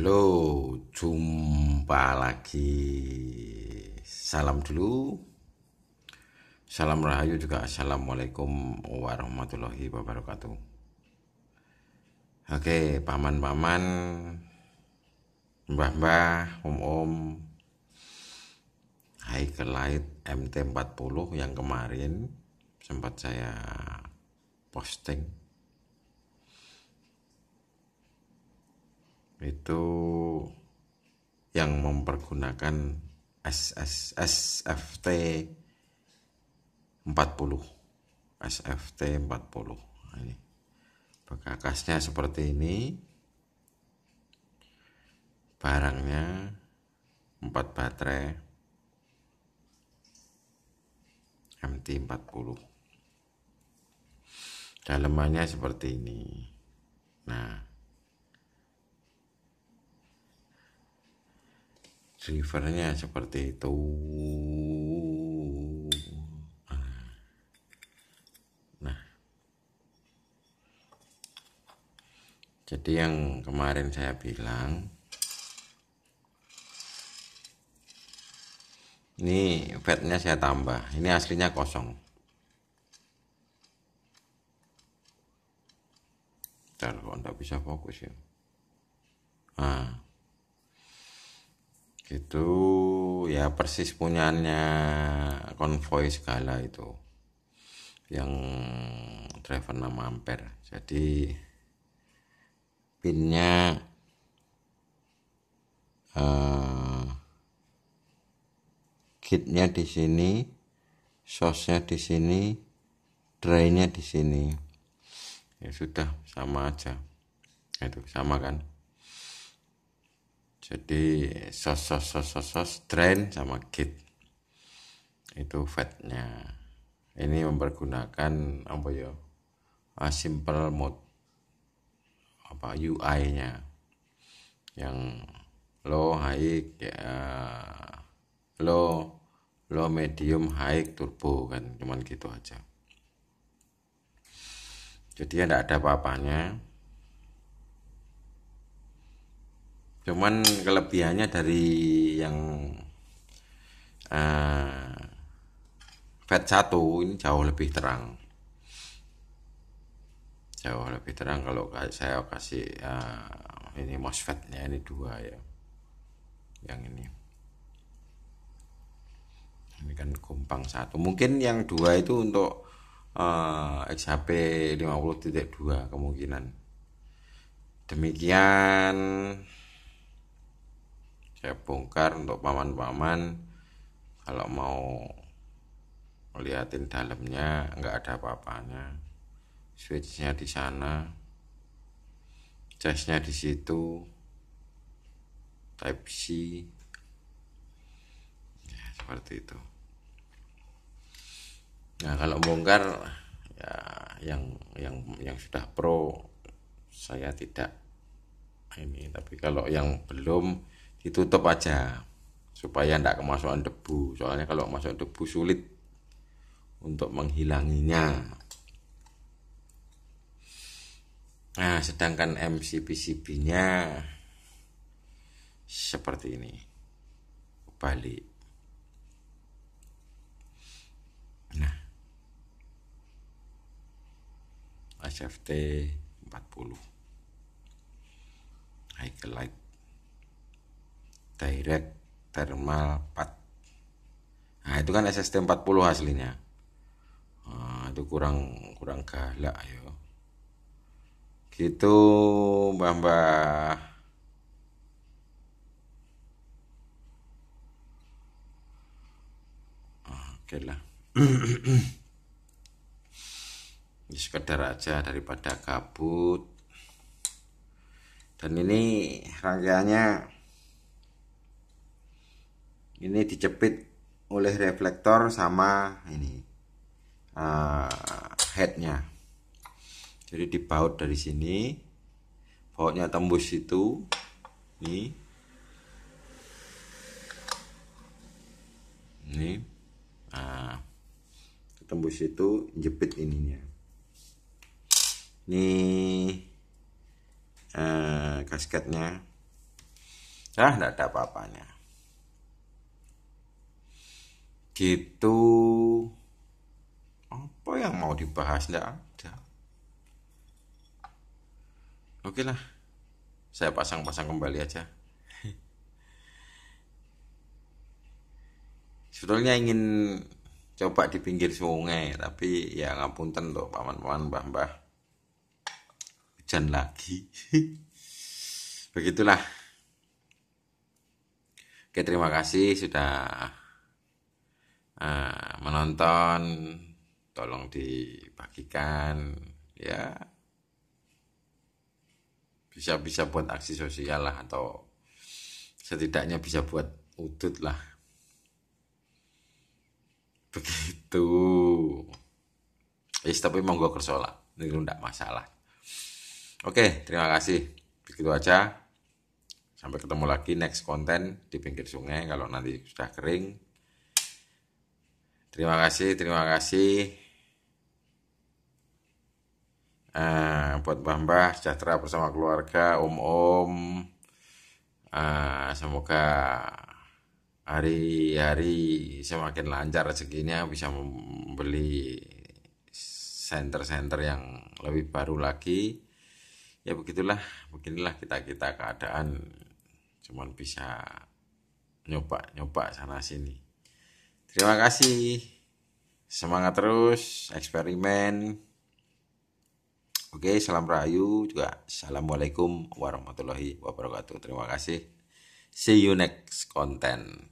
Halo, jumpa lagi. Salam dulu. Salam rahayu juga. Assalamualaikum warahmatullahi wabarakatuh. Oke, paman-paman, mbah-mbah, om-om, Hiker Light MT40 yang kemarin sempat saya posting itu yang mempergunakan SS, SFT 40 SFT 40 ini bekakasnya seperti ini barangnya 4 baterai MT40 dalamannya seperti ini nah drivernya seperti itu nah. nah jadi yang kemarin saya bilang ini fatnya saya tambah ini aslinya kosong Bentar, kok bisa fokus ya nah gitu ya persis punyanya konvoy segala itu yang driver nama Ampere jadi pinnya uh, kitnya di sini sosnya di sini drynya di sini ya sudah sama aja itu sama kan jadi sos sos sos sos sos drain sama git itu fatnya ini mempergunakan apa ya ah, simple mode apa UI nya yang low high ya, low low medium high turbo kan cuman gitu aja jadi ya tidak ada apa-apanya cuman kelebihannya dari yang uh, eh, FAT 1 ini jauh lebih terang jauh lebih terang kalau saya kasih uh, ini MOSFETnya ini dua ya yang ini ini kan kompang satu mungkin yang dua itu untuk uh, XHP 50.2 kemungkinan demikian saya bongkar untuk paman-paman kalau mau ngeliatin dalamnya nggak ada apa-apanya switchnya di sana casnya di situ type C ya, seperti itu nah kalau bongkar ya yang yang yang sudah pro saya tidak ini tapi kalau yang belum ditutup aja supaya tidak kemasukan debu soalnya kalau masuk debu sulit untuk menghilanginya nah sedangkan MCPCB nya seperti ini balik nah HFT 40 High Light direct thermal 4 nah itu kan SST 40 aslinya nah, itu kurang kurang galak ayo gitu mbah-mbah oke lah ini sekedar aja daripada kabut dan ini rangkaiannya ini dijepit oleh reflektor sama ini uh, headnya jadi dibaut dari sini bautnya tembus itu ini ini nah, tembus itu jepit ininya ini uh, eh, kasketnya ah tidak ada apa-apanya gitu apa yang mau dibahas tidak ada oke lah saya pasang-pasang kembali aja sebetulnya ingin coba di pinggir sungai tapi ya ngapunten loh paman-paman mbah-mbah hujan lagi begitulah oke terima kasih sudah Ah, menonton tolong dibagikan ya bisa bisa buat aksi sosial lah atau setidaknya bisa buat udut lah begitu Is tapi gue kersola itu tidak masalah oke terima kasih begitu aja sampai ketemu lagi next konten di pinggir sungai kalau nanti sudah kering Terima kasih, terima kasih. Uh, buat Mbah-mbah sejahtera bersama keluarga, om-om. Uh, semoga hari-hari semakin lancar rezekinya bisa membeli center-center yang lebih baru lagi. Ya begitulah, beginilah kita-kita keadaan cuman bisa nyoba-nyoba sana sini. Terima kasih. Semangat terus, eksperimen. Oke, salam rahayu juga. Assalamualaikum warahmatullahi wabarakatuh. Terima kasih. See you next content.